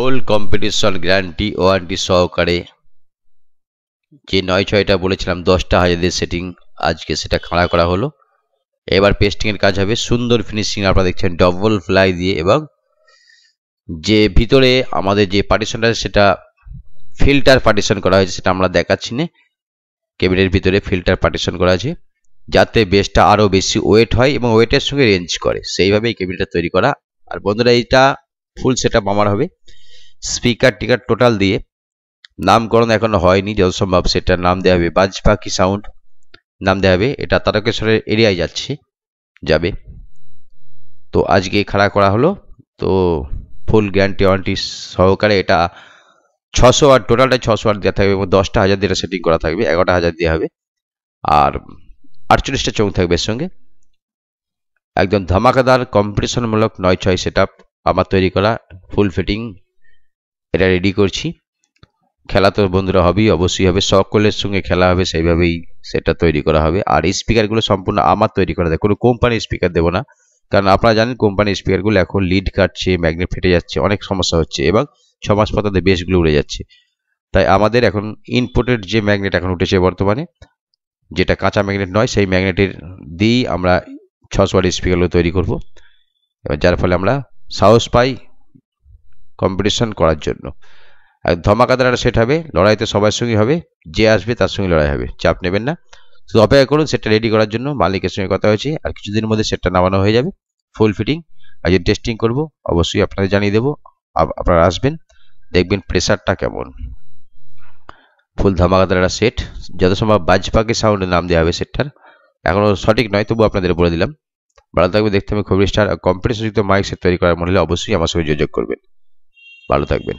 ফুল competition guarantee warranty সহকারে যে নয় ছয়টা বলেছিলাম দশটা হাজারের সেটিং আজকে সেটা খাড়া করা হলো এবার পেস্টিংয়ের কাজ হবে সুন্দর ফিনিশিং আপনারা দেখছেন ডবল ফ্লাই দিয়ে এবং যে ভিতরে আমাদের যে পার্টিশনটা সেটা ফিল্টার পার্টিশন করা হয়েছে সেটা আমরা দেখাচ্ছি না কেবিনের ভিতরে ফিল্টার পার্টিশন করা আছে যাতে বেসটা আরও বেশি ওয়েট হয় এবং ওয়েটের সঙ্গে রেঞ্জ করে সেইভাবে এই কেবিনটা তৈরি করা আর বন্ধুরা এইটা ফুল সেটআপ আমার হবে স্পিকার টিকার টোটাল দিয়ে নামকরণ এখনও হয়নি যত সম্ভব সেটার নাম দেওয়া হবে বাজ পাখি সাউন্ড নাম দেওয়া হবে এটা তারকেশ্বরের এরিয়ায় যাচ্ছে যাবে তো আজকে খাড়া করা হলো তো ফুল গ্যারান্টি ওয়ারেন্টি সহকারে এটা ছশো আর টোটালটা ছশো আর দেওয়া থাকবে এবং দশটা হাজার দিয়ে সেটিং করা থাকবে এগারোটা হাজার দেওয়া হবে আর আটচল্লিশটা চৌ থাকবে এর সঙ্গে একদম ধামাকাদার কম্পিটিশনমূলক নয় ছয় সেট আমার তৈরি করা ফুল ফিটিং এটা রেডি করছি খেলা তো বন্ধুরা হবেই অবশ্যই হবে সকলের সঙ্গে খেলা হবে সেইভাবেই সেটা তৈরি করা হবে আর স্পিকারগুলো সম্পূর্ণ আমার তৈরি করা যায় কোনো কোম্পানির স্পিকার দেবো না কারণ আপনারা জানেন কোম্পানির স্পিকারগুলো এখন লিড কাটছে ম্যাগনেট ফেটে যাচ্ছে অনেক সমস্যা হচ্ছে এবং ছমাস পাতাতে বেশগুলো উড়ে যাচ্ছে তাই আমাদের এখন ইনপুটের যে ম্যাগনেট এখন উঠেছে বর্তমানে যেটা কাঁচা ম্যাগনেট নয় সেই ম্যাগনেটের দিয়েই আমরা ছশো ওয়াট স্পিকারগুলো তৈরি করব এবার যার ফলে আমরা সাহস পাই কম্পিটিশন করার জন্য আর ধমাকাদার একটা সেট হবে লড়াইতে সবার সঙ্গে হবে যে আসবে তার সঙ্গে লড়াই হবে চাপ নেবেন না শুধু অপেক্ষা করুন সেটটা রেডি করার জন্য মালিকের সঙ্গে কথা হয়েছে আর কিছুদিনের মধ্যে সেটটা নামানো হয়ে যাবে ফুল ফিটিং আর যে টেস্টিং করব অবশ্যই আপনাদের জানিয়ে দেবো আপনারা আসবেন দেখবেন প্রেশারটা কেমন ফুল ধামাকাদার একটা সেট যত সম্ভব বাজপাকে সাউন্ডে নাম দেওয়া হবে সেটটার এখনও সঠিক নয় তবু আপনাদের বলে দিলাম ভালো থাকবে দেখতে আমি খুবই স্টার কম্পিটিশনযুক্ত মাইক সেট তৈরি করার মনে হলে অবশ্যই আমার সঙ্গে যোগাযোগ করবেন ভালো থাকবেন